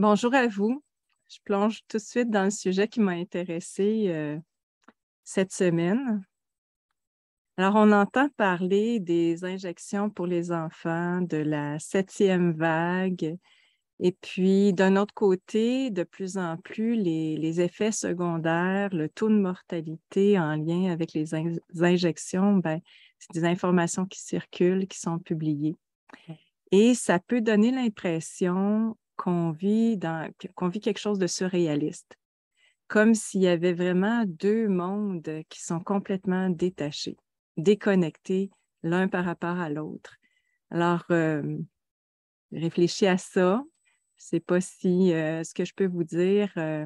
Bonjour à vous. Je plonge tout de suite dans le sujet qui m'a intéressé euh, cette semaine. Alors, on entend parler des injections pour les enfants, de la septième vague, et puis d'un autre côté, de plus en plus, les, effets secondaires, le taux de mortalité en lien avec les injections, ben, c'est des informations qui circulent, qui sont publiées. Et ça peut donner l'impression qu'on vit, vit quelque chose de surréaliste, comme s'il y avait vraiment deux mondes qui sont complètement détachés, déconnectés l'un par rapport à l'autre. Alors, euh, à ça. Je ne sais pas si euh, ce que je peux vous dire euh,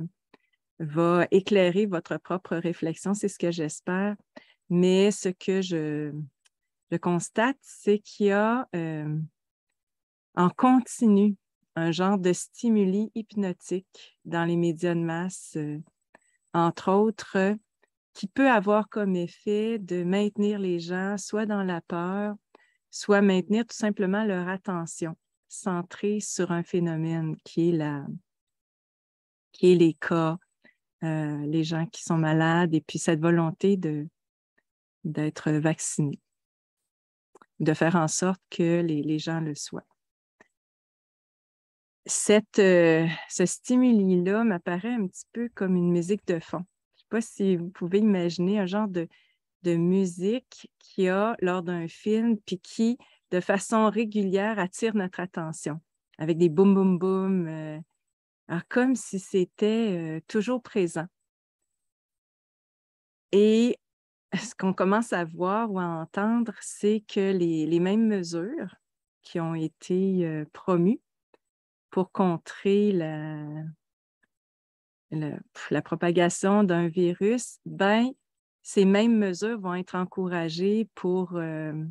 va éclairer votre propre réflexion, c'est ce que j'espère. Mais ce que je, je constate, c'est qu'il y a euh, en continu un genre de stimuli hypnotique dans les médias de masse, euh, entre autres, euh, qui peut avoir comme effet de maintenir les gens soit dans la peur, soit maintenir tout simplement leur attention centrée sur un phénomène qui est, la, les cas, euh, les gens qui sont malades et puis cette volonté d'être vaccinés, de faire en sorte que les, les gens le soient. Euh, ce stimuli-là m'apparaît un petit peu comme une musique de fond. Je ne sais pas si vous pouvez imaginer un genre de, de musique qu'il a lors d'un film, puis qui, de façon régulière, attire notre attention, avec des boum, boum, boum, euh, comme si c'était euh, toujours présent. Et ce qu'on commence à voir ou à entendre, c'est que les, les mêmes mesures qui ont été promues pour contrer la, la, propagation d'un virus, ben, ces mêmes mesures vont être encouragées euh,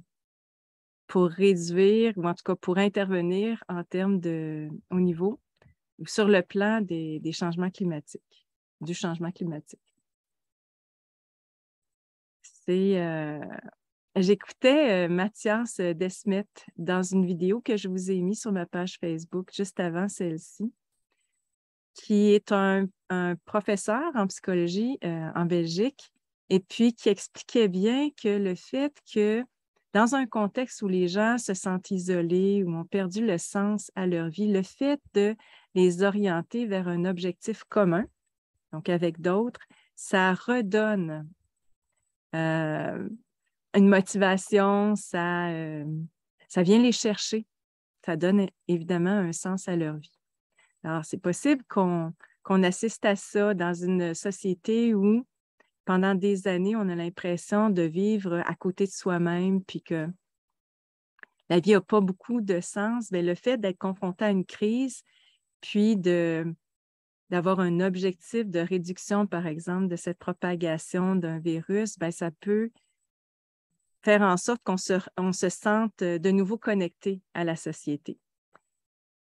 pour, réduire, ou en tout cas pour intervenir en termes de, au niveau, sur le plan des, changements climatiques, du changement climatique. C'est euh, J'écoutais euh, Mathias euh, Desmet dans une vidéo que je vous ai mise sur ma page Facebook juste avant celle-ci, qui est un, professeur en psychologie euh, en Belgique, et puis qui expliquait bien que le fait que dans un contexte où les gens se sentent isolés, ou ont perdu le sens à leur vie, le fait de les orienter vers un objectif commun, donc avec d'autres, ça redonne une motivation, ça, euh, ça vient les chercher. Ça donne évidemment un sens à leur vie. Alors, c'est possible qu'on assiste à ça dans une société où, pendant des années, on a l'impression de vivre à côté de soi-même, puis que la vie n'a pas beaucoup de sens. Mais le fait d'être confronté à une crise, puis de, d'avoir un objectif de réduction, par exemple, de cette propagation d'un virus, ben, ça peut faire en sorte qu'on se, sente euh, de nouveau connecté à la société.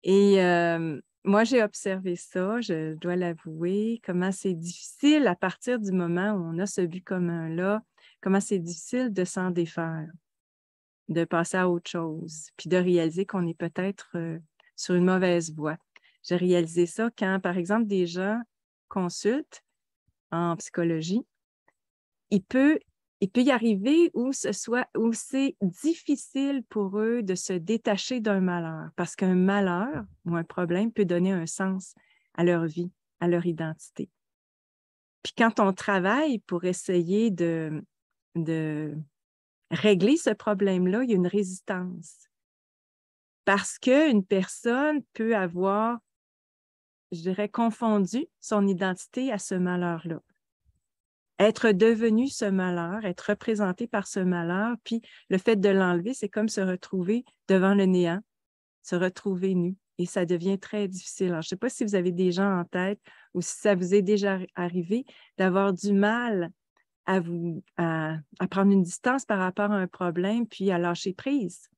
Et euh, moi, j'ai observé ça, je dois l'avouer, comment c'est difficile à partir du moment où on a ce but commun-là, comment c'est difficile de s'en défaire, de passer à autre chose, puis de réaliser qu'on est peut-être euh, sur une mauvaise voie. J'ai réalisé ça quand, par exemple, des gens consultent en psychologie, il peut il peut y arriver où où c'est difficile pour eux de se détacher d'un malheur, parce qu'un malheur ou un problème peut donner un sens à leur vie, à leur identité. Puis quand on travaille pour essayer de, de régler ce problème-là, il y a une résistance. Parce qu'une personne peut avoir, je dirais, confondu son identité à ce malheur-là être devenu ce malheur, être représenté par ce malheur, puis le fait de l'enlever, c'est comme se retrouver devant le néant, se retrouver nu. Et ça devient très difficile. Alors, je ne sais pas si vous avez des gens en tête ou si ça vous est déjà arrivé d'avoir du mal à, vous, à, prendre une distance par rapport à un problème, puis à lâcher prise,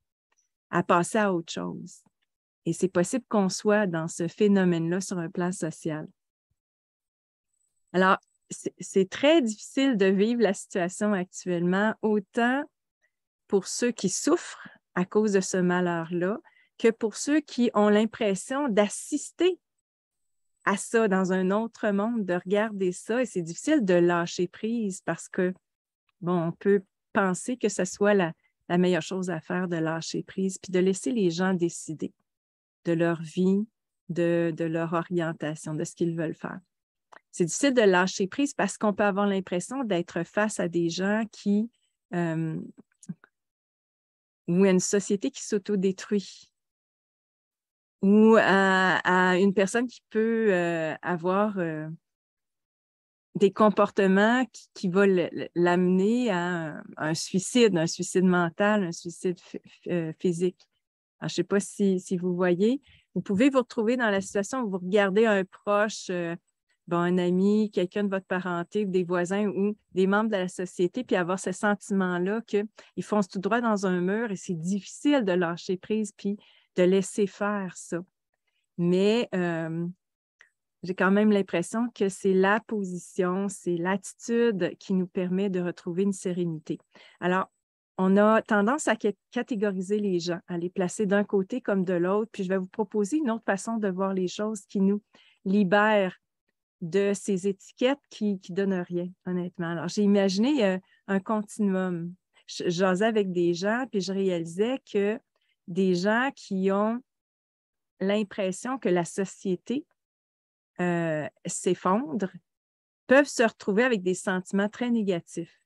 à passer à autre chose. Et c'est possible qu'on soit dans ce phénomène-là sur un plan social. Alors, c'est très difficile de vivre la situation actuellement, autant pour ceux qui souffrent à cause de ce malheur-là que pour ceux qui ont l'impression d'assister à ça dans un autre monde, de regarder ça. Et c'est difficile de lâcher prise parce que, bon, on peut penser que ce soit la, meilleure chose à faire de lâcher prise, puis de laisser les gens décider de leur vie, de leur orientation, de ce qu'ils veulent faire c'est difficile de lâcher prise parce qu'on peut avoir l'impression d'être face à des gens qui euh, ou à une société qui s'autodétruit ou à, une personne qui peut euh, avoir euh, des comportements qui, vont l'amener à un, suicide, un suicide mental, un suicide physique. je ne sais pas si, vous voyez, vous pouvez vous retrouver dans la situation où vous regardez un proche un ami, quelqu'un de votre parenté, des voisins ou des membres de la société, puis avoir ce sentiment-là qu'ils foncent tout droit dans un mur et c'est difficile de lâcher prise puis de laisser faire ça. Mais euh, j'ai quand même l'impression que c'est la position, c'est l'attitude qui nous permet de retrouver une sérénité. Alors, on a tendance à catégoriser les gens, à les placer d'un côté comme de l'autre, puis je vais vous proposer une autre façon de voir les choses qui nous libère de ces étiquettes qui, ne donnent rien, honnêtement. Alors, j'ai imaginé euh, un continuum. J'osais avec des gens, puis je réalisais que des gens qui ont l'impression que la société euh, s'effondre peuvent se retrouver avec des sentiments très négatifs.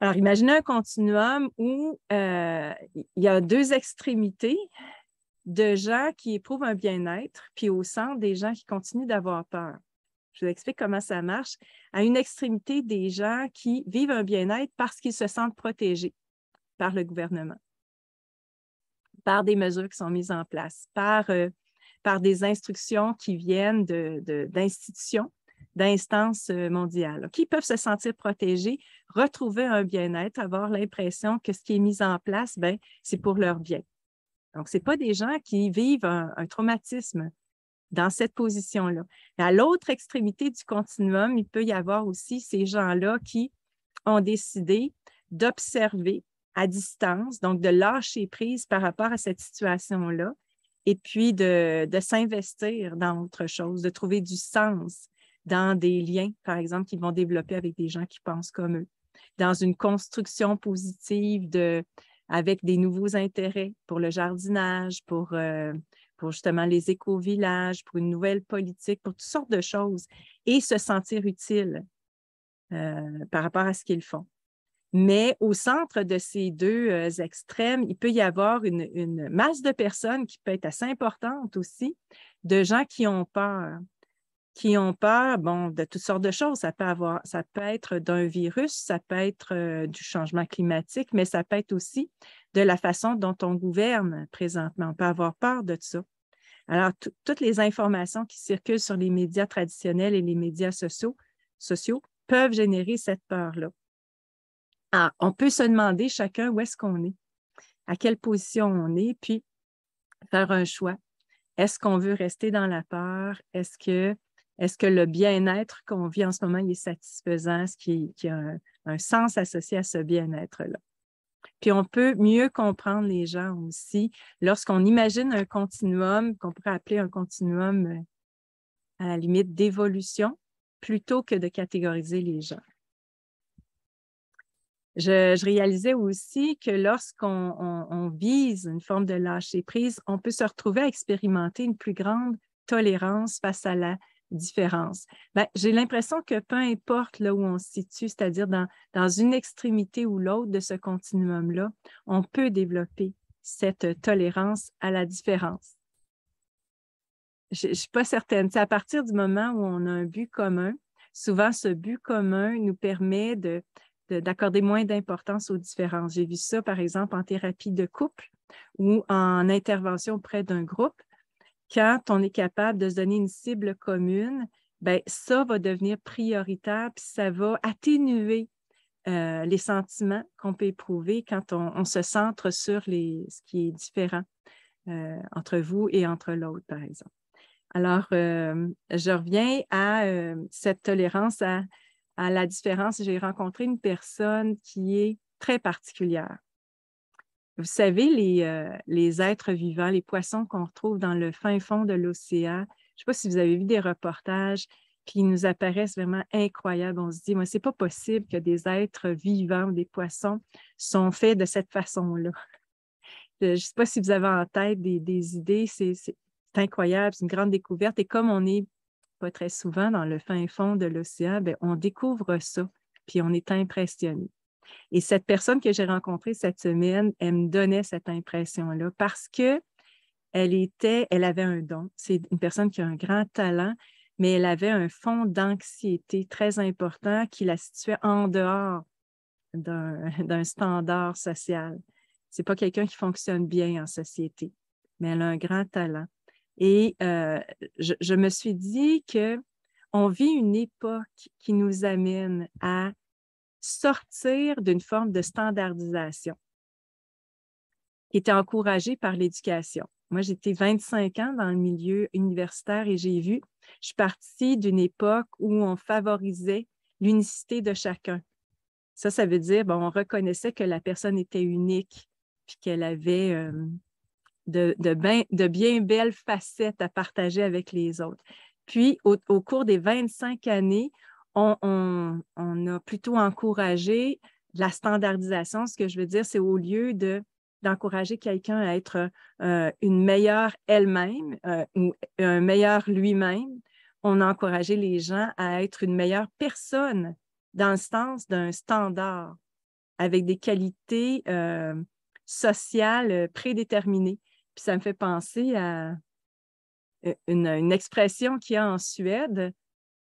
Alors, imaginez un continuum où euh, il y a deux extrémités, de gens qui éprouvent un bien-être, puis au centre des gens qui continuent d'avoir peur. Je vous explique comment ça marche. À une extrémité, des gens qui vivent un bien-être parce qu'ils se sentent protégés par le gouvernement, par des mesures qui sont mises en place, par, euh, des instructions qui viennent d'institutions, d'instances euh, mondiales, qui peuvent se sentir protégés, retrouver un bien-être, avoir l'impression que ce qui est mis en place, ben, c'est pour leur bien. Donc, ce pas des gens qui vivent un, traumatisme dans cette position-là. À l'autre extrémité du continuum, il peut y avoir aussi ces gens-là qui ont décidé d'observer à distance, donc de lâcher prise par rapport à cette situation-là, et puis de, de s'investir dans autre chose, de trouver du sens dans des liens, par exemple, qu'ils vont développer avec des gens qui pensent comme eux, dans une construction positive de, avec des nouveaux intérêts pour le jardinage, euh, pour, justement les éco-villages, pour une nouvelle politique, pour toutes sortes de choses, et se sentir utile euh, par rapport à ce qu'ils font. Mais au centre de ces deux euh, extrêmes, il peut y avoir une, masse de personnes qui peut être assez importante aussi, de gens qui ont peur, qui ont peur, bon, de toutes sortes de choses. Ça peut, avoir, ça peut être d'un virus, ça peut être du changement climatique, mais ça peut être aussi de la façon dont on gouverne présentement. On peut avoir peur de ça. Alors, toutes les informations qui circulent sur les médias traditionnels et les médias sociaux, peuvent générer cette peur-là. Ah, on peut se demander chacun où est-ce qu'on est, à quelle position on est, puis faire un choix. Est-ce qu'on veut rester dans la peur? Est-ce que est-ce que le bien-être qu'on vit en ce moment est satisfaisant? Est-ce qu'il y a un, sens associé à ce bien-être-là? Puis on peut mieux comprendre les gens aussi lorsqu'on imagine un continuum qu'on pourrait appeler un continuum euh, à la limite d'évolution plutôt que de catégoriser les gens. Je, réalisais aussi que lorsqu'on vise une forme de lâcher prise, on peut se retrouver à expérimenter une plus grande tolérance face à la différence? Ben, j'ai l'impression que peu importe là où on se situe, c'est-à-dire dans, une extrémité ou l'autre de ce continuum-là, on peut développer cette tolérance à la différence. Je ne suis pas certaine. C'est à partir du moment où on a un but commun, souvent ce but commun nous permet de, d'accorder moins d'importance aux différences. J'ai vu ça, par exemple, en thérapie de couple ou en intervention auprès d'un groupe quand on est capable de se donner une cible commune, ben ça va devenir prioritaire, puis ça va atténuer euh, les sentiments qu'on peut éprouver quand on, se centre sur les, ce qui est différent euh, entre vous et entre l'autre, par exemple. Alors, euh, je reviens à cette tolérance à la différence. J'ai rencontré une personne qui est très particulière. Vous savez, les, euh, les êtres vivants, les poissons qu'on retrouve dans le fin fond de l'océan, je ne sais pas si vous avez vu des reportages, qui nous apparaissent vraiment incroyables. On se dit, moi, c'est pas possible que des êtres vivants, des poissons, sont faits de cette façon-là. Je ne sais pas si vous avez en tête des, idées, c'est incroyable, c'est une grande découverte. Et comme on n'est pas très souvent dans le fin fond de l'océan, ben, on découvre ça, puis on est impressionné. Et cette personne que j'ai rencontrée cette semaine, elle me donnait cette impression-là parce que elle était, elle avait un don. C'est une personne qui a un grand talent, mais elle avait un fond d'anxiété très important qui la situait en dehors d'un standard social. C'est pas quelqu'un qui fonctionne bien en société, mais elle a un grand talent. Et euh, je, je, me suis dit que on vit une époque qui nous amène à sortir d'une forme de standardisation qui était encouragée par l'éducation. Moi, j'étais 25 ans dans le milieu universitaire et j'ai vu, je suis partie d'une époque où on favorisait l'unicité de chacun. Ça, ça veut dire, bon, on reconnaissait que la personne était unique, puis qu'elle avait euh, ben, de, bien belles facettes à partager avec les autres. Puis, au, au cours des 25 années, on, a plutôt encouragé la standardisation. Ce que je veux dire, c'est au lieu d'encourager quelqu'un à être euh, une meilleure elle-même euh, ou un meilleur lui-même, on a encouragé les gens à être une meilleure personne dans le sens d'un standard avec des qualités euh, sociales prédéterminées. Puis ça me fait penser à une, une expression qu'il y a en Suède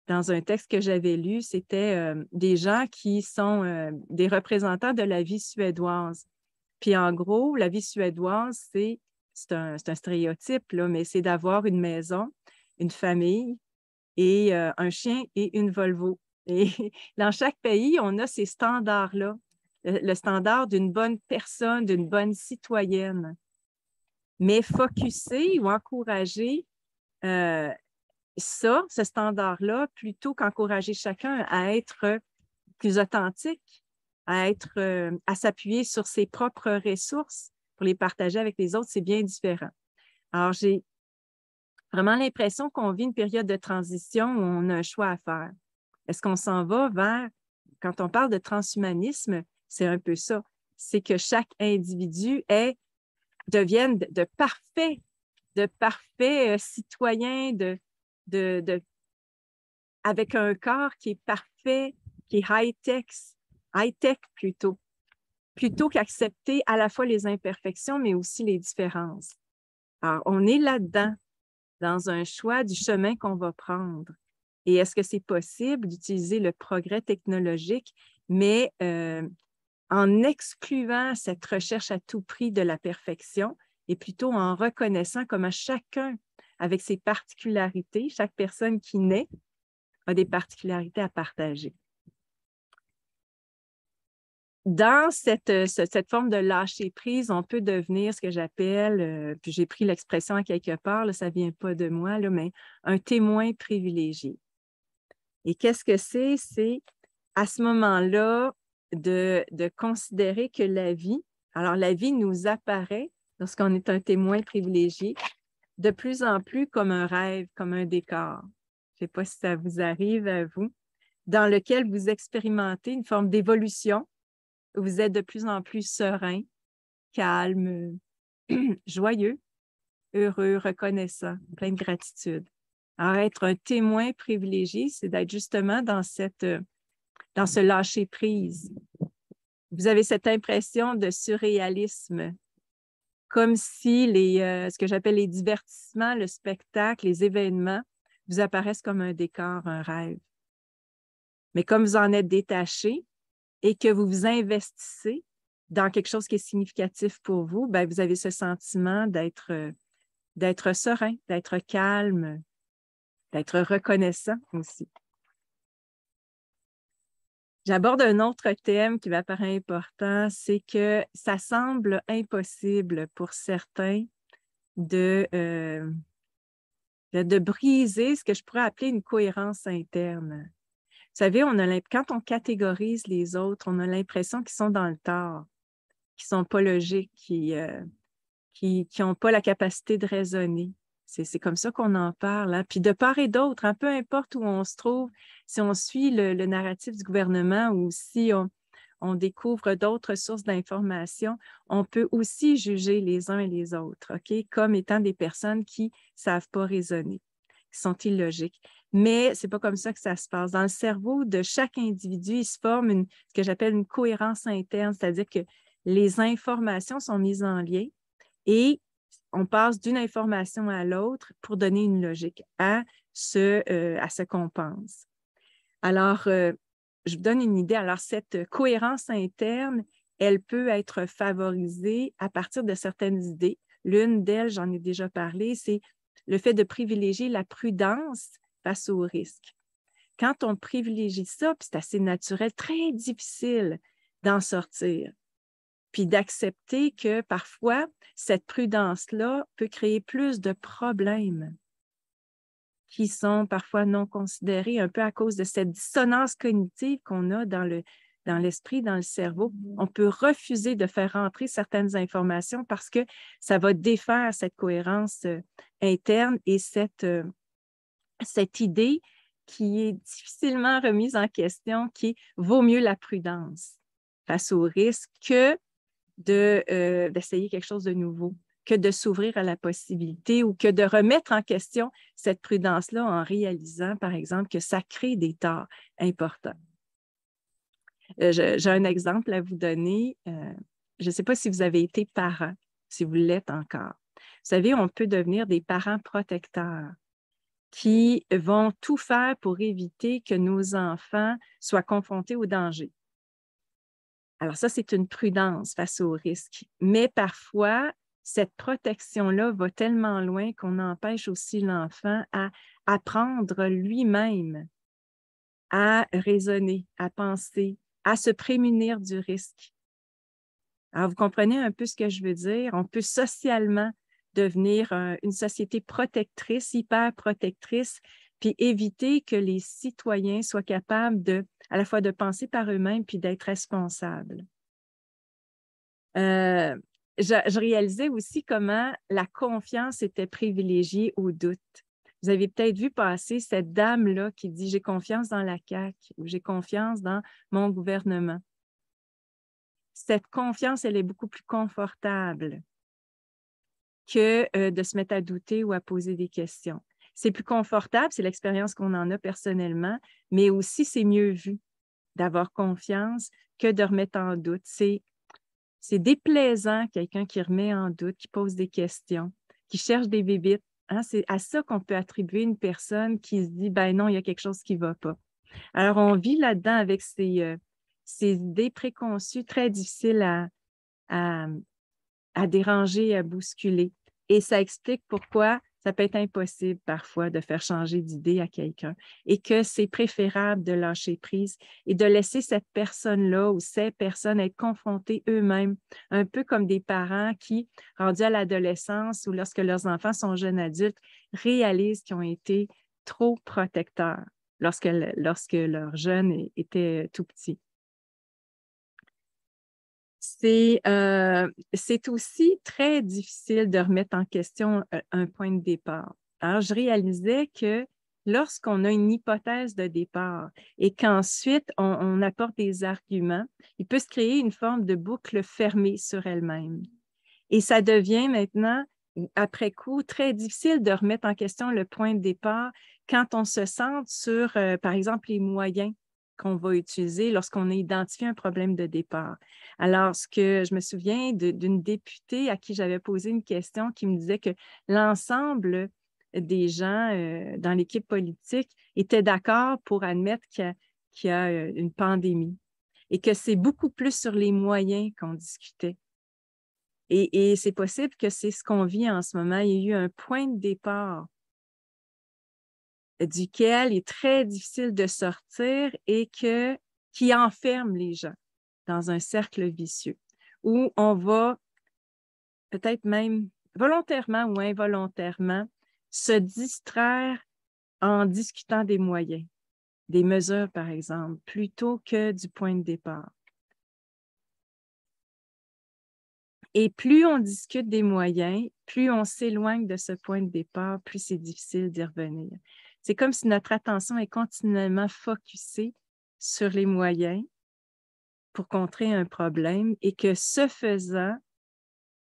dans un texte que j'avais lu, c'était euh, des gens qui sont euh, des représentants de la vie suédoise. Puis en gros, la vie suédoise, c'est un, un, stéréotype, là, mais c'est d'avoir une maison, une famille et euh, un chien et une Volvo. Et dans chaque pays, on a ces standards-là, le, standard d'une bonne personne, d'une bonne citoyenne. Mais focuser ou encourager ça, ce standard-là, plutôt qu'encourager chacun à être plus authentique, à être, euh, à s'appuyer sur ses propres ressources pour les partager avec les autres, c'est bien différent. Alors, j'ai vraiment l'impression qu'on vit une période de transition où on a un choix à faire. Est-ce qu'on s'en va vers, quand on parle de transhumanisme, c'est un peu ça, c'est que chaque individu est, devienne de, parfaits, de parfaits citoyens, de, euh, de, avec un corps qui est parfait, qui est high-tech, high-tech plutôt, plutôt qu'accepter à la fois les imperfections, mais aussi les différences. Alors, on est là-dedans, dans un choix du chemin qu'on va prendre. Et est-ce que c'est possible d'utiliser le progrès technologique, mais euh, en excluant cette recherche à tout prix de la perfection et plutôt en reconnaissant comment chacun avec ses particularités. Chaque personne qui naît a des particularités à partager. Dans cette, euh, forme de lâcher prise, on peut devenir ce que j'appelle, euh, puis j'ai pris l'expression à quelque part, ça ne vient pas de moi, mais un témoin privilégié. Et qu'est-ce que c'est? C'est à ce moment-là de considérer que la vie, alors la vie nous apparaît lorsqu'on est un témoin privilégié, de plus en plus comme un rêve, comme un décor. Je ne sais pas si ça vous arrive à vous, dans lequel vous expérimentez une forme d'évolution. Vous êtes de plus en plus serein, calme, joyeux, heureux, reconnaissant, plein de gratitude. Alors, être un témoin privilégié, c'est d'être justement dans, cette, euh, dans ce lâcher-prise. Vous avez cette impression de surréalisme comme si les, euh, ce que j'appelle les divertissements, le spectacle, les événements vous apparaissent comme un décor, un rêve. Mais comme vous en êtes détaché et que vous vous investissez dans quelque chose qui est significatif pour vous, ben, vous avez ce sentiment d'être, euh, d'être serein, d'être calme, d'être reconnaissant aussi. J'aborde un autre thème qui m'apparaît important, c'est que ça semble impossible pour certains euh, de, briser ce que je pourrais appeler une cohérence interne. Vous savez, quand on catégorise les autres, on a l'impression qu'ils sont dans le tort, qu'ils ne sont pas logiques, qu'ils qui n'ont euh, pas la capacité de raisonner. C'est comme ça qu'on en parle. Hein. Puis de part et d'autre, hein, peu importe où on se trouve, si on suit le, narratif du gouvernement ou si on, découvre d'autres sources d'informations, on peut aussi juger les uns et les autres, OK, comme étant des personnes qui ne savent pas raisonner, qui sont illogiques. Mais ce n'est pas comme ça que ça se passe. Dans le cerveau de chaque individu, il se forme ce que j'appelle une cohérence interne, c'est-à-dire que les informations sont mises en lien et on passe d'une information à l'autre pour donner une logique à ce, euh, qu'on pense. Alors, euh, je vous donne une idée. Alors, cette cohérence interne, elle peut être favorisée à partir de certaines idées. L'une d'elles, j'en ai déjà parlé, c'est le fait de privilégier la prudence face au risque. Quand on privilégie ça, c'est assez naturel, très difficile d'en sortir puis d'accepter que parfois, cette prudence-là peut créer plus de problèmes qui sont parfois non considérés un peu à cause de cette dissonance cognitive qu'on a dans le dans l'esprit, dans le cerveau. Mm-hmm. On peut refuser de faire rentrer certaines informations parce que ça va défaire cette cohérence euh, interne et euh, cette, idée qui est difficilement remise en question, qui vaut mieux la prudence face au risque que euh, d'essayer de, quelque chose de nouveau que de s'ouvrir à la possibilité ou que de remettre en question cette prudence-là en réalisant, par exemple, que ça crée des torts importants. Euh, j'ai un exemple à vous donner. Euh, je ne sais pas si vous avez été parent, si vous l'êtes encore. Vous savez, on peut devenir des parents protecteurs qui vont tout faire pour éviter que nos enfants soient confrontés au danger. Alors ça, c'est une prudence face au risque. Mais parfois, cette protection-là va tellement loin qu'on empêche aussi l'enfant à apprendre lui-même à raisonner, à penser, à se prémunir du risque. Alors, vous comprenez un peu ce que je veux dire. On peut socialement devenir euh, une société protectrice, hyper protectrice, puis éviter que les citoyens soient capables de, à la fois de penser par eux-mêmes, puis d'être responsables. Euh, je, réalisais aussi comment la confiance était privilégiée au doute. Vous avez peut-être vu passer cette dame-là qui dit J'ai confiance dans la CAQ ou J'ai confiance dans mon gouvernement. Cette confiance, elle est beaucoup plus confortable que euh, de se mettre à douter ou à poser des questions c'est plus confortable, c'est l'expérience qu'on en a personnellement, mais aussi c'est mieux vu d'avoir confiance que de remettre en doute. C'est, c'est déplaisant quelqu'un qui remet en doute, qui pose des questions, qui cherche des bébites. Hein, c'est à ça qu'on peut attribuer une personne qui se dit, ben non, il y a quelque chose qui ne va pas. Alors, on vit là-dedans avec euh, ces, idées préconçues très difficiles à, à, à déranger, à bousculer. Et ça explique pourquoi ça peut être impossible parfois de faire changer d'idée à quelqu'un et que c'est préférable de lâcher prise et de laisser cette personne-là ou ces personnes être confrontées eux-mêmes, un peu comme des parents qui, rendus à l'adolescence ou lorsque leurs enfants sont jeunes adultes, réalisent qu'ils ont été trop protecteurs lorsque, lorsque leur jeune était tout petit. Euh, c'est aussi très difficile de remettre en question euh, un point de départ. Alors, je réalisais que lorsqu'on a une hypothèse de départ et qu'ensuite on, apporte des arguments, il peut se créer une forme de boucle fermée sur elle-même. Et ça devient maintenant, après coup, très difficile de remettre en question le point de départ quand on se centre sur, euh, par exemple, les moyens qu'on va utiliser lorsqu'on a identifié un problème de départ. Alors, ce que je me souviens d'une députée à qui j'avais posé une question qui me disait que l'ensemble des gens euh, dans l'équipe politique étaient d'accord pour admettre qu'il y, a euh, une pandémie et que c'est beaucoup plus sur les moyens qu'on discutait. et c'est possible que c'est ce qu'on vit en ce moment. Il y a eu un point de départ duquel il est très difficile de sortir et qui enferme les gens dans un cercle vicieux où on va peut-être même volontairement ou involontairement se distraire en discutant des moyens, des mesures par exemple, plutôt que du point de départ. Et plus on discute des moyens, plus on s'éloigne de ce point de départ, plus c'est difficile d'y revenir. C'est comme si notre attention est continuellement focusée sur les moyens pour contrer un problème et que ce faisant,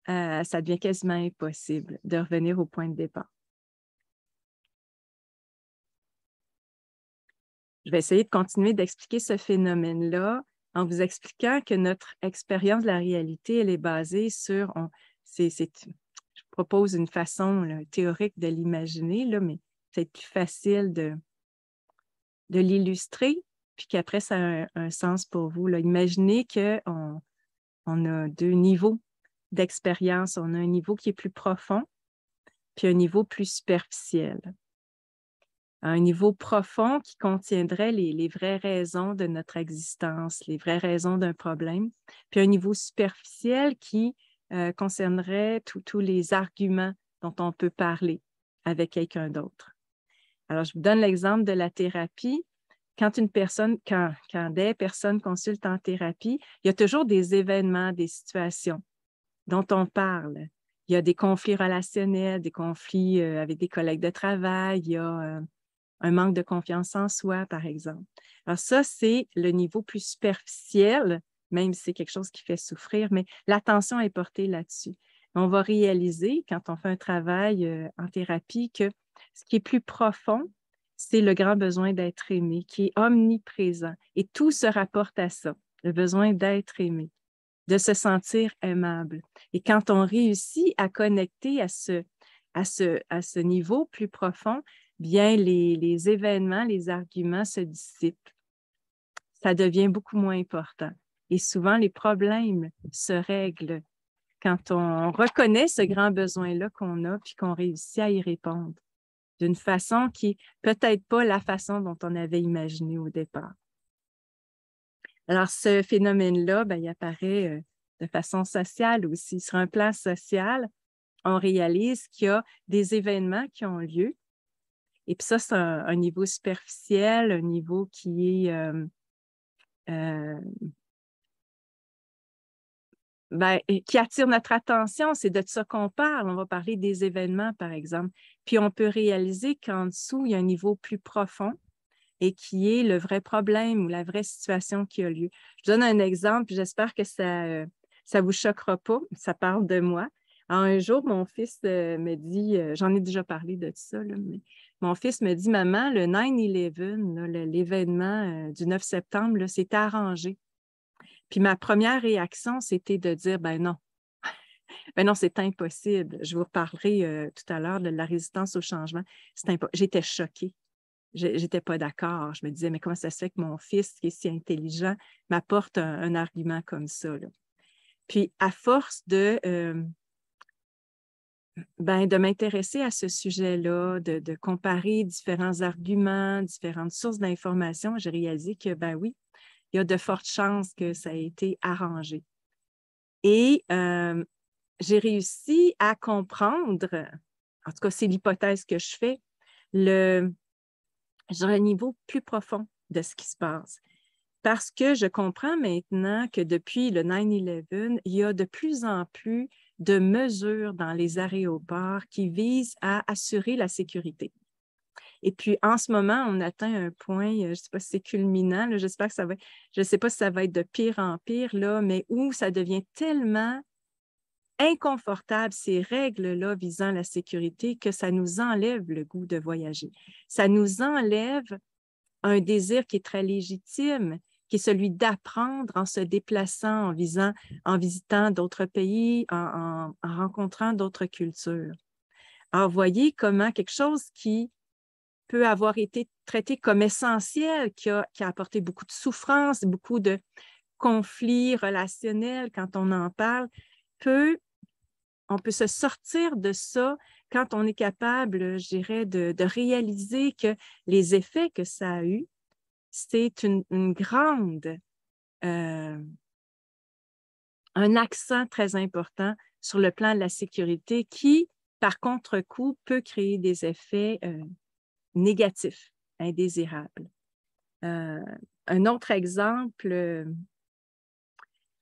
euh, ça devient quasiment impossible de revenir au point de départ. Je vais essayer de continuer d'expliquer ce phénomène-là en vous expliquant que notre expérience de la réalité, elle est basée sur, je propose une façon théorique de l'imaginer, mais plus facile de, de l'illustrer, puis qu'après, ça a un, sens pour vous. Là. Imaginez qu'on on a deux niveaux d'expérience. On a un niveau qui est plus profond, puis un niveau plus superficiel. Un niveau profond qui contiendrait les, vraies raisons de notre existence, les vraies raisons d'un problème, puis un niveau superficiel qui euh, concernerait tous les arguments dont on peut parler avec quelqu'un d'autre. Alors, je vous donne l'exemple de la thérapie. Quand une personne, quand, des personnes consultent en thérapie, il y a toujours des événements, des situations dont on parle. Il y a des conflits relationnels, des conflits euh, avec des collègues de travail, il y a euh, un manque de confiance en soi, par exemple. Alors ça, c'est le niveau plus superficiel, même si c'est quelque chose qui fait souffrir, mais l'attention est portée là-dessus. On va réaliser, quand on fait un travail euh, en thérapie, que ce qui est plus profond, c'est le grand besoin d'être aimé, qui est omniprésent. Et tout se rapporte à ça, le besoin d'être aimé, de se sentir aimable. Et quand on réussit à connecter à ce, à niveau plus profond, bien les, les événements, les arguments se dissipent. Ça devient beaucoup moins important. Et souvent, les problèmes se règlent quand on reconnaît ce grand besoin-là qu'on a, puis qu'on réussit à y répondre d'une façon qui peut-être pas la façon dont on avait imaginé au départ. Alors, ce phénomène-là, ben, il apparaît euh, de façon sociale aussi. Sur un plan social, on réalise qu'il y a des événements qui ont lieu. Et puis ça, c'est un, niveau superficiel, un niveau qui est euh, euh, ben, qui attire notre attention. C'est de ça qu'on parle. On va parler des événements, par exemple. Puis on peut réaliser qu'en dessous, il y a un niveau plus profond et qui est le vrai problème ou la vraie situation qui a lieu. Je donne un exemple, j'espère que ça ne vous choquera pas. Ça parle de moi. un jour, mon fils euh, me dit, euh, j'en ai déjà parlé de ça, mais mon fils me dit, maman, le 9-11, l'événement euh, du 9 septembre, c'est arrangé. Puis ma première réaction, c'était de dire, ben non, ben non, c'est impossible. Je vous reparlerai euh, tout à l'heure de la résistance au changement. J'étais choquée. n'étais pas d'accord. Je me disais, mais comment ça se fait que mon fils, qui est si intelligent, m'apporte un, argument comme ça? Puis, à force de, euh, ben, de m'intéresser à ce sujet-là, de, de, comparer différents arguments, différentes sources d'informations, j'ai réalisé que, ben oui, il y a de fortes chances que ça ait été arrangé. Et euh, j'ai réussi à comprendre, en tout cas c'est l'hypothèse que je fais, le, un niveau plus profond de ce qui se passe. Parce que je comprends maintenant que depuis le 9-11, il y a de plus en plus de mesures dans les aéroports qui visent à assurer la sécurité. Et puis en ce moment, on atteint un point, euh, je ne sais pas si c'est culminant, j'espère que ça va, je ne sais pas si ça va être de pire en pire, là, mais où ça devient tellement inconfortable, ces règles-là visant la sécurité, que ça nous enlève le goût de voyager. Ça nous enlève un désir qui est très légitime, qui est celui d'apprendre en se déplaçant, en, visant, visitant d'autres pays, en, rencontrant d'autres cultures. Alors, voyez comment quelque chose qui peut avoir été traité comme essentiel, qui a, apporté beaucoup de souffrance, beaucoup de conflits relationnels quand on en parle, peut, on peut se sortir de ça quand on est capable, je dirais, de, de réaliser que les effets que ça a eu, c'est une, grande, euh, un accent très important sur le plan de la sécurité qui, par contre-coup, peut créer des effets euh, négatif, indésirable. Euh, un autre exemple, euh,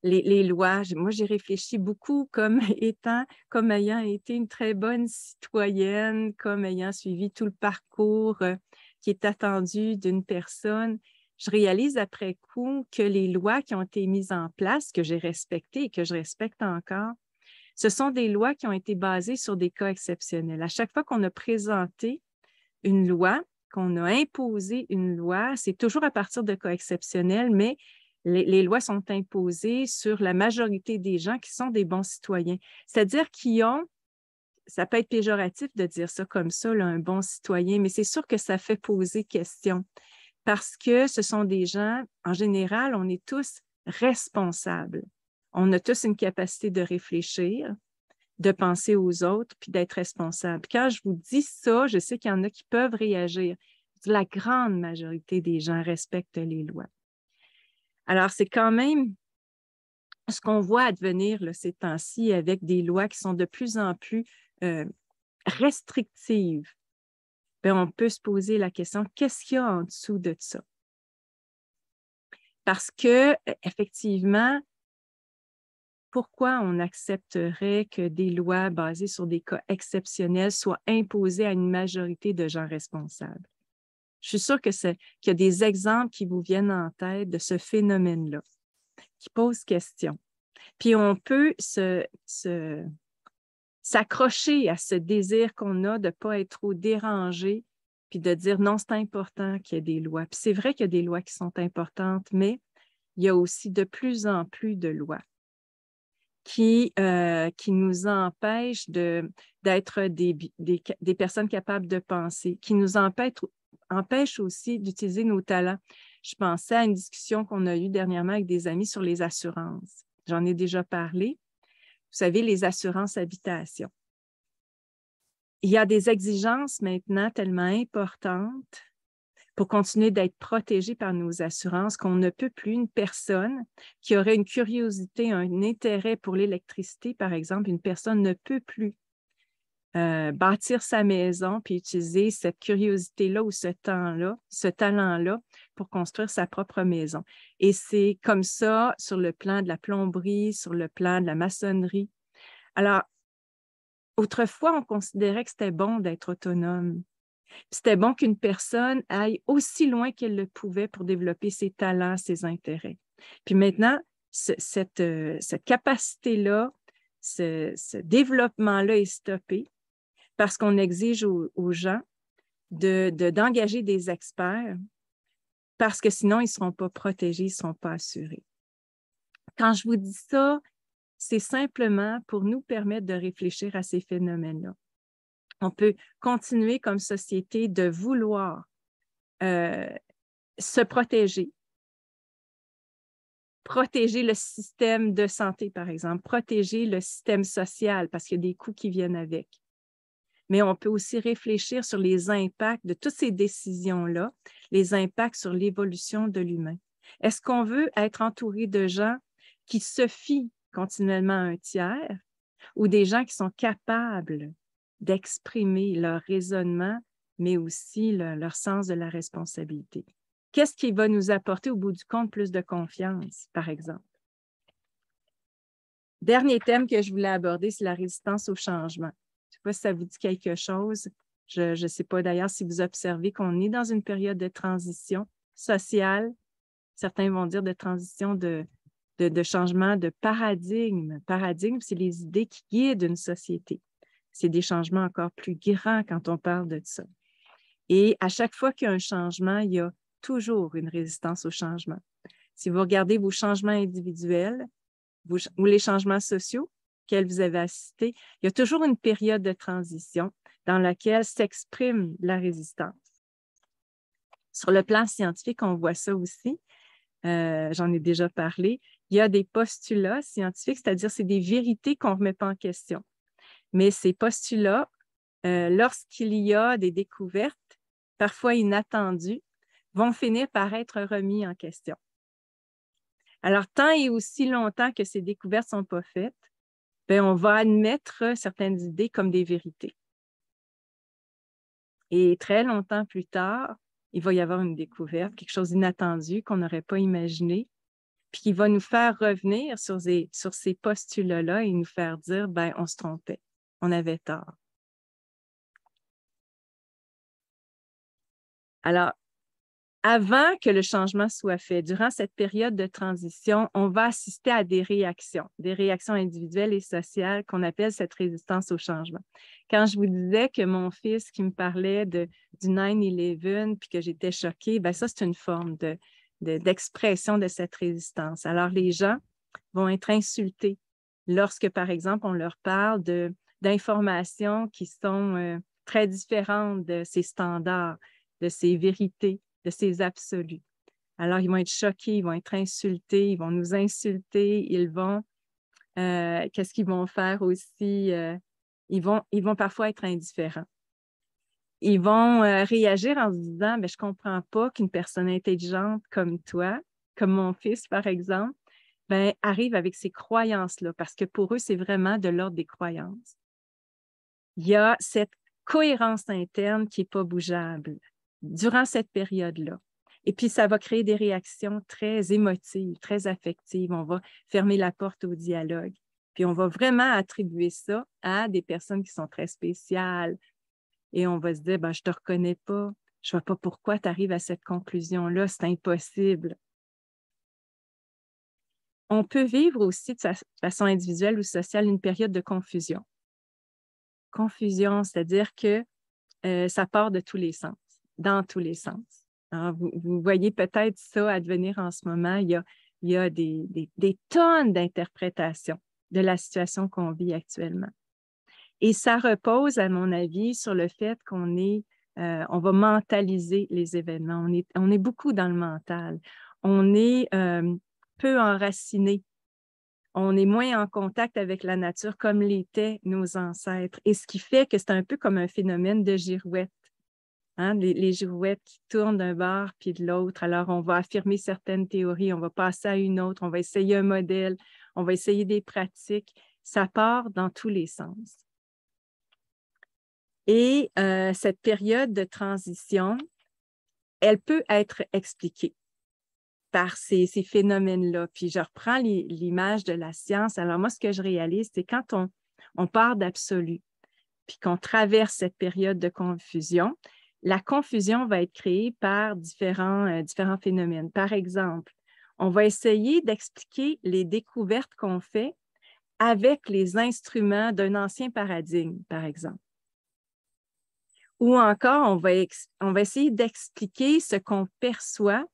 les, lois. Moi, j'ai réfléchi beaucoup comme étant, comme ayant été une très bonne citoyenne, comme ayant suivi tout le parcours euh, qui est attendu d'une personne. Je réalise après coup que les lois qui ont été mises en place, que j'ai respectées et que je respecte encore, ce sont des lois qui ont été basées sur des cas exceptionnels. À chaque fois qu'on a présenté une loi, qu'on a imposé une loi, c'est toujours à partir de cas exceptionnels, mais les, lois sont imposées sur la majorité des gens qui sont des bons citoyens, c'est-à-dire qui ont, ça peut être péjoratif de dire ça comme ça, un bon citoyen, mais c'est sûr que ça fait poser question parce que ce sont des gens, en général, on est tous responsables. On a tous une capacité de réfléchir, de penser aux autres puis d'être responsable. Quand je vous dis ça, je sais qu'il y en a qui peuvent réagir. La grande majorité des gens respectent les lois. Alors, c'est quand même ce qu'on voit advenir ces temps-ci avec des lois qui sont de plus en plus euh, restrictives. Ben, on peut se poser la question, qu'est-ce qu'il y a en dessous de ça? Parce que, effectivement, pourquoi on accepterait que des lois basées sur des cas exceptionnels soient imposées à une majorité de gens responsables? Je suis sûre qu'il y a des exemples qui vous viennent en tête de ce phénomène-là, qui posent question. Puis on peut s'accrocher à ce désir qu'on a de ne pas être trop dérangé, puis de dire non, c'est important qu'il y ait des lois. Puis c'est vrai qu'il y a des lois qui sont importantes, mais il y a aussi de plus en plus de lois qui, euh, qui nous empêche d'être des, des, des, personnes capables de penser, qui nous empêche, empêche aussi d'utiliser nos talents. Je pensais à une discussion qu'on a eue dernièrement avec des amis sur les assurances. J'en ai déjà parlé. Vous savez, les assurances habitation. Il y a des exigences maintenant tellement importantes pour continuer d'être protégé par nos assurances, qu'on ne peut plus une personne qui aurait une curiosité, un intérêt pour l'électricité, par exemple, une personne ne peut plus euh, bâtir sa maison puis utiliser cette curiosité-là ou ce temps-là, ce talent-là pour construire sa propre maison. Et c'est comme ça sur le plan de la plomberie, sur le plan de la maçonnerie. Alors, autrefois, on considérait que c'était bon d'être autonome. C'était bon qu'une personne aille aussi loin qu'elle le pouvait pour développer ses talents, ses intérêts. Puis maintenant, euh, cette, capacité-là, ce, développement-là est stoppé parce qu'on exige aux, gens d'engager de, des experts parce que sinon, ils ne seront pas protégés, ils ne seront pas assurés. Quand je vous dis ça, c'est simplement pour nous permettre de réfléchir à ces phénomènes-là on peut continuer comme société de vouloir euh, se protéger, protéger le système de santé, par exemple, protéger le système social parce qu'il y a des coûts qui viennent avec. Mais on peut aussi réfléchir sur les impacts de toutes ces décisions-là, les impacts sur l'évolution de l'humain. Est-ce qu'on veut être entouré de gens qui se fient continuellement à un tiers ou des gens qui sont capables d'exprimer leur raisonnement, mais aussi leur sens de la responsabilité. Qu'est-ce qui va nous apporter au bout du compte plus de confiance, par exemple? Dernier thème que je voulais aborder, c'est la résistance au changement. Je ne sais pas si ça vous dit quelque chose. Je ne sais pas d'ailleurs si vous observez qu'on est dans une période de transition sociale. Certains vont dire de transition de, de, de changement de paradigme. Paradigme, c'est les idées qui guident une société c'est des changements encore plus grands quand on parle de ça. Et à chaque fois qu'il y a un changement, il y a toujours une résistance au changement. Si vous regardez vos changements individuels ou les changements sociaux que vous avez assistés, il y a toujours une période de transition dans laquelle s'exprime la résistance. Sur le plan scientifique, on voit ça aussi. Euh, j'en ai déjà parlé. Il y a des postulats scientifiques, c'est-à-dire c'est des vérités qu'on ne remet pas en question. Mais ces postulats, euh, lorsqu'il y a des découvertes, parfois inattendues, vont finir par être remis en question. Alors, tant et aussi longtemps que ces découvertes ne sont pas faites, ben, on va admettre certaines idées comme des vérités. Et très longtemps plus tard, il va y avoir une découverte, quelque chose d'inattendu qu'on n'aurait pas imaginé, puis qui va nous faire revenir sur ces, sur ces postulats-là et nous faire dire, ben, on se trompait on avait tort. Alors, avant que le changement soit fait, durant cette période de transition, on va assister à des réactions, des réactions individuelles et sociales qu'on appelle cette résistance au changement. Quand je vous disais que mon fils qui me parlait de, du 9-11 puis que j'étais choquée, bien ça, c'est une forme d'expression de, de cette résistance. Alors, les gens vont être insultés lorsque, par exemple, on leur parle de d'informations qui sont euh, très différentes de ces standards, de ces vérités, de ces absolus. Alors, ils vont être choqués, ils vont être insultés, ils vont nous insulter, ils vont, euh, qu'est-ce qu'ils vont faire aussi? Euh, ils, vont, ils vont parfois être indifférents. Ils vont réagir en se disant, mais je ne comprends pas qu'une personne intelligente comme toi, comme mon fils, par exemple, ben, arrive avec ces croyances-là, parce que pour eux, c'est vraiment de l'ordre des croyances il y a cette cohérence interne qui n'est pas bougeable durant cette période-là. Et puis, ça va créer des réactions très émotives, très affectives. On va fermer la porte au dialogue. Puis, on va vraiment attribuer ça à des personnes qui sont très spéciales. Et on va se dire, ben, je ne te reconnais pas. Je ne vois pas pourquoi tu arrives à cette conclusion-là. C'est impossible. On peut vivre aussi de façon individuelle ou sociale une période de confusion confusion, c'est-à-dire que euh, ça part de tous les sens, dans tous les sens. vous, voyez peut-être ça advenir en ce moment. Il y a, des, tonnes d'interprétations de la situation qu'on vit actuellement. Et ça repose, à mon avis, sur le fait qu'on est, euh, on va mentaliser les événements. On est, beaucoup dans le mental. On est euh, peu enraciné on est moins en contact avec la nature comme l'étaient nos ancêtres. Et ce qui fait que c'est un peu comme un phénomène de girouette. Hein, les, girouettes qui tournent d'un bord puis de l'autre. Alors, on va affirmer certaines théories, on va passer à une autre, on va essayer un modèle, on va essayer des pratiques. Ça part dans tous les sens. Et euh, cette période de transition, elle peut être expliquée par ces, phénomènes-là. Puis je reprends l'image de la science. Alors moi, ce que je réalise, c'est quand on, on part d'absolu, puis qu'on traverse cette période de confusion, la confusion va être créée par différents, euh, phénomènes. Par exemple, on va essayer d'expliquer les découvertes qu'on fait avec les instruments d'un ancien paradigme, par exemple. Ou encore, on on va essayer d'expliquer ce qu'on perçoit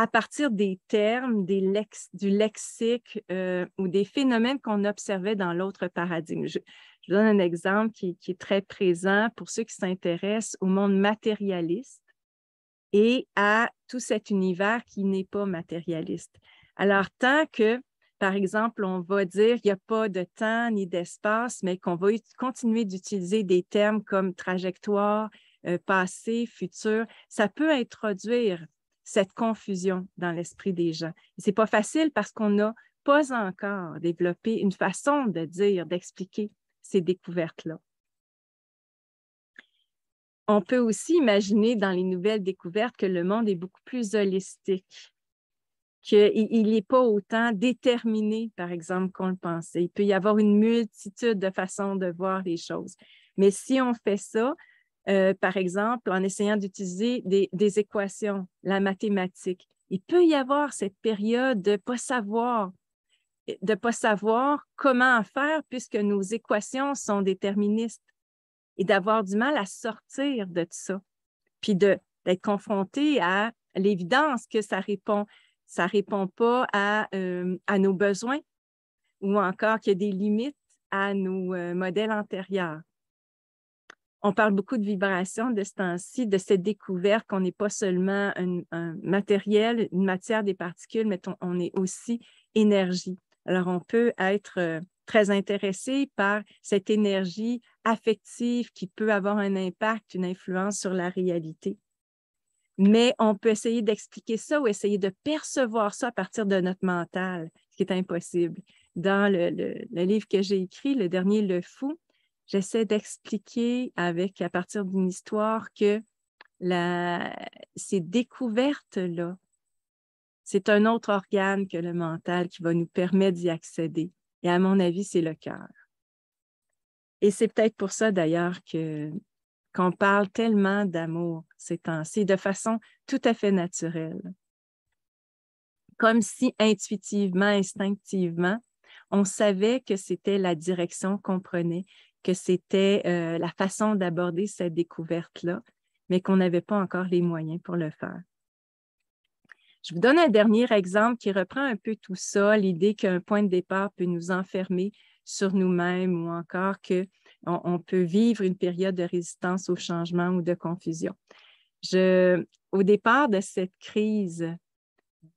à partir des termes, du lexique euh, ou des phénomènes qu'on observait dans l'autre paradigme. Je, donne un exemple qui, est très présent pour ceux qui s'intéressent au monde matérialiste et à tout cet univers qui n'est pas matérialiste. Alors, tant que, par exemple, on va dire qu'il n'y a pas de temps ni d'espace, mais qu'on va continuer d'utiliser des termes comme trajectoire, euh, passé, futur, ça peut introduire cette confusion dans l'esprit des gens. Ce n'est pas facile parce qu'on n'a pas encore développé une façon de dire, d'expliquer ces découvertes-là. On peut aussi imaginer dans les nouvelles découvertes que le monde est beaucoup plus holistique, qu'il n'est pas autant déterminé, par exemple, qu'on le pensait. Il peut y avoir une multitude de façons de voir les choses. Mais si on fait ça, euh, par exemple, en essayant d'utiliser des, équations, la mathématique. Il peut y avoir cette période de ne pas savoir, de pas savoir comment faire puisque nos équations sont déterministes et d'avoir du mal à sortir de tout ça, puis d'être confronté à l'évidence que ça ne répond pas euh, à, nos besoins ou encore qu'il y a des limites à nos euh, modèles antérieurs on parle beaucoup de vibrations de ce temps-ci, de cette découverte qu'on n'est pas seulement un, matériel, une matière des particules, mais on, est aussi énergie. Alors, on peut être euh, très intéressé par cette énergie affective qui peut avoir un impact, une influence sur la réalité. Mais on peut essayer d'expliquer ça ou essayer de percevoir ça à partir de notre mental, ce qui est impossible. Dans le livre que j'ai écrit, le dernier Le Fou, j'essaie d'expliquer avec, à partir d'une histoire, que ces découvertes-là, c'est un autre organe que le mental qui va nous permettre d'y accéder. Et à mon avis, c'est le cœur. Et c'est peut-être pour ça d'ailleurs que qu'on parle tellement d'amour ces temps-ci de façon tout à fait naturelle. Comme si intuitivement, instinctivement, on savait que c'était la direction qu'on prenait, que c'était euh, la façon d'aborder cette découverte-là, mais qu'on n'avait pas encore les moyens pour le faire. Je vous donne un dernier exemple qui reprend un peu tout ça, l'idée qu'un point de départ peut nous enfermer sur nous-mêmes ou encore qu'on on peut vivre une période de résistance au changement ou de confusion. Je, au départ de cette crise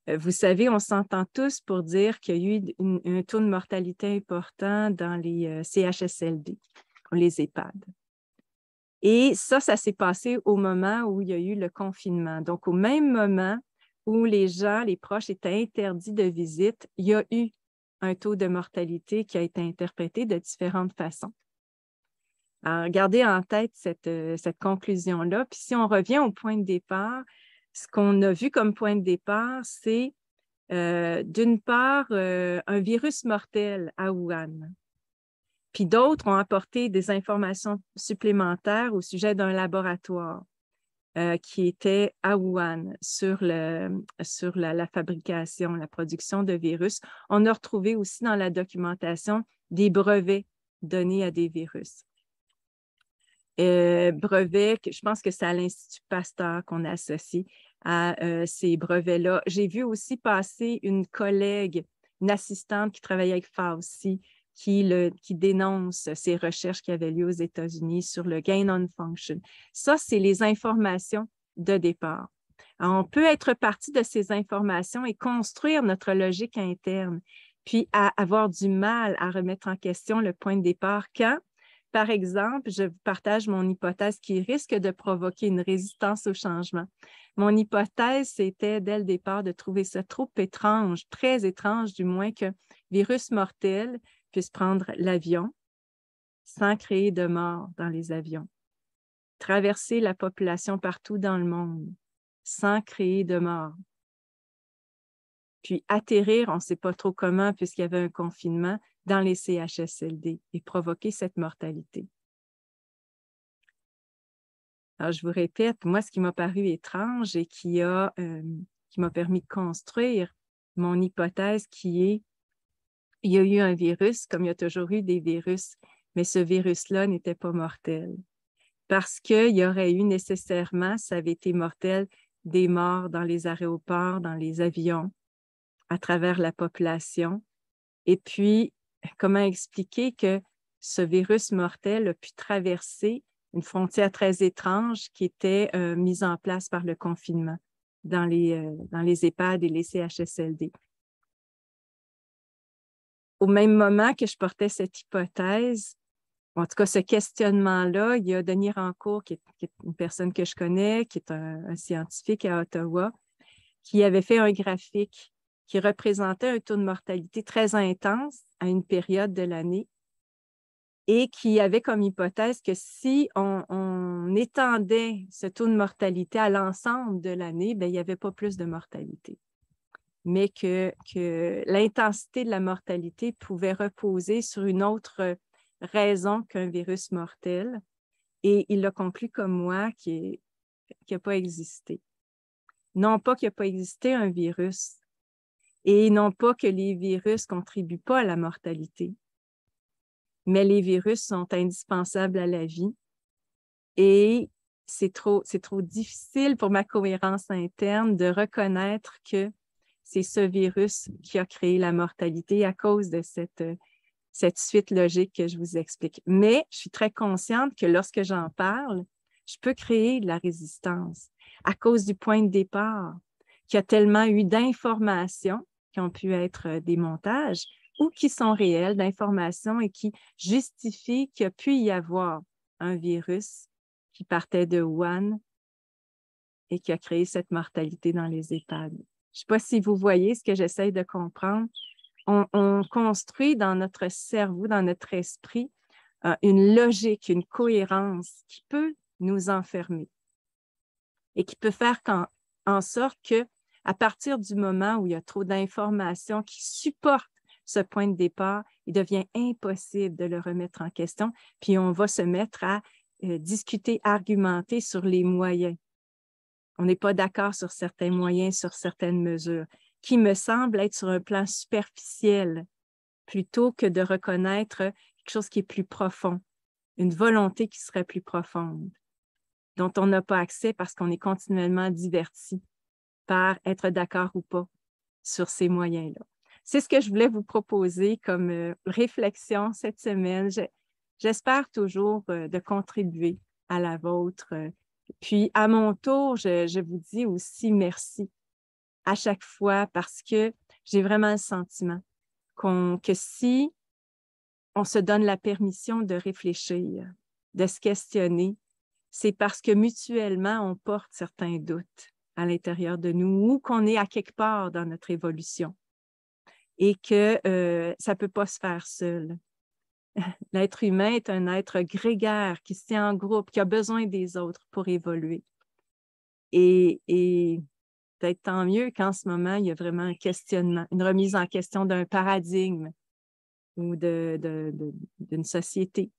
euh, vous savez, on s'entend tous pour dire qu'il y a eu un taux de mortalité important dans les euh, CHSLD, les EHPAD. Et ça, ça s'est passé au moment où il y a eu le confinement. Donc, au même moment où les gens, les proches étaient interdits de visite, il y a eu un taux de mortalité qui a été interprété de différentes façons. Alors, gardez en tête cette, euh, cette conclusion-là. Puis si on revient au point de départ, ce qu'on a vu comme point de départ, c'est euh, d'une part euh, un virus mortel à Wuhan. Puis d'autres ont apporté des informations supplémentaires au sujet d'un laboratoire euh, qui était à Wuhan sur, la, fabrication, la production de virus. On a retrouvé aussi dans la documentation des brevets donnés à des virus. Euh, brevets, je pense que c'est à l'Institut Pasteur qu'on associe à euh, ces brevets-là. J'ai vu aussi passer une collègue, une assistante qui travaillait avec Fauci, qui, le, qui dénonce ces recherches qui avaient lieu aux États-Unis sur le gain on function. Ça, c'est les informations de départ. on peut être parti de ces informations et construire notre logique interne, puis avoir du mal à remettre en question le point de départ quand par exemple, je partage mon hypothèse qui risque de provoquer une résistance au changement. Mon hypothèse, c'était dès le départ de trouver ça trop étrange, très étrange du moins, qu'un virus mortel puisse prendre l'avion sans créer de mort dans les avions, traverser la population partout dans le monde sans créer de mort, puis atterrir, on ne sait pas trop comment puisqu'il y avait un confinement, dans les CHSLD et provoquer cette mortalité. Alors, je vous répète, moi, ce qui m'a paru étrange et euh, qui m'a permis de construire mon hypothèse qui est, il y a eu un virus, comme il y a toujours eu des virus, mais ce virus-là n'était pas mortel. Parce qu'il y aurait eu nécessairement, ça avait été mortel, des morts dans les aéroports, dans les avions, à travers la population. Et puis, comment expliquer que ce virus mortel a pu traverser une frontière très étrange qui était euh, mise en place par le confinement dans les, euh, EHPAD et les CHSLD. Au même moment que je portais cette hypothèse, en tout cas ce questionnement-là, il y a Denis Rancourt, qui est, une personne que je connais, qui est un scientifique à Ottawa, qui avait fait un graphique qui représentait un taux de mortalité très intense à une période de l'année et qui avait comme hypothèse que si on, étendait ce taux de mortalité à l'ensemble de l'année, ben, il n'y avait pas plus de mortalité, mais que, l'intensité de la mortalité pouvait reposer sur une autre raison qu'un virus mortel. Et il l'a conclu comme moi qu'il n'y a pas existé. Non pas qu'il a pas existé un virus, et non pas que les virus ne contribuent pas à la mortalité, mais les virus sont indispensables à la vie et c'est trop, difficile pour ma cohérence interne de reconnaître que c'est ce virus qui a créé la mortalité à cause de cette, euh, cette suite logique que je vous explique. Mais je suis très consciente que lorsque j'en parle, je peux créer de la résistance à cause du point de départ qui a tellement eu d'informations qui ont pu être euh, des montages ou qui sont réels d'informations et qui justifient qu'il a pu y avoir un virus qui partait de Wuhan et qui a créé cette mortalité dans les États. Je ne sais pas si vous voyez ce que j'essaye de comprendre. On, construit dans notre cerveau, dans notre esprit, euh, une logique, une cohérence qui peut nous enfermer et qui peut faire en sorte que à partir du moment où il y a trop d'informations qui supportent ce point de départ, il devient impossible de le remettre en question, puis on va se mettre à euh, discuter, argumenter sur les moyens. On n'est pas d'accord sur certains moyens, sur certaines mesures, qui me semblent être sur un plan superficiel, plutôt que de reconnaître quelque chose qui est plus profond, une volonté qui serait plus profonde, dont on n'a pas accès parce qu'on est continuellement diverti par être d'accord ou pas sur ces moyens-là. C'est ce que je voulais vous proposer comme euh, réflexion cette semaine. J'espère toujours euh, de contribuer à la vôtre. Euh, puis à mon tour, je, vous dis aussi merci à chaque fois parce que j'ai vraiment le sentiment que si on se donne la permission de réfléchir, de se questionner, c'est parce que mutuellement, on porte certains doutes à l'intérieur de nous ou qu'on est à quelque part dans notre évolution et que euh, ça ne peut pas se faire seul. L'être humain est un être grégaire qui se tient en groupe, qui a besoin des autres pour évoluer. Et, peut-être tant mieux qu'en ce moment, il y a vraiment un questionnement, une remise en question d'un paradigme ou d'une société.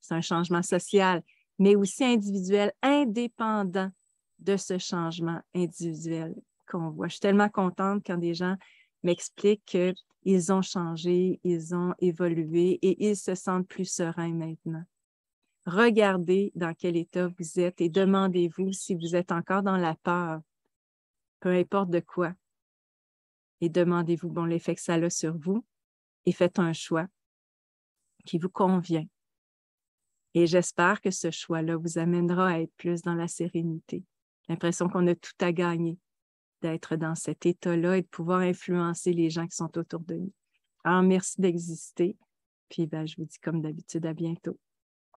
C'est un changement social, mais aussi individuel, indépendant de ce changement individuel qu'on voit. Je suis tellement contente quand des gens m'expliquent qu'ils ont changé, ils ont évolué et ils se sentent plus sereins maintenant. Regardez dans quel état vous êtes et demandez-vous si vous êtes encore dans la peur, peu importe de quoi. Et demandez-vous, bon, l'effet que ça a sur vous et faites un choix qui vous convient. Et j'espère que ce choix-là vous amènera à être plus dans la sérénité l'impression qu'on a tout à gagner d'être dans cet état-là et de pouvoir influencer les gens qui sont autour de nous. Alors, merci d'exister. Puis, ben, je vous dis comme d'habitude, à bientôt.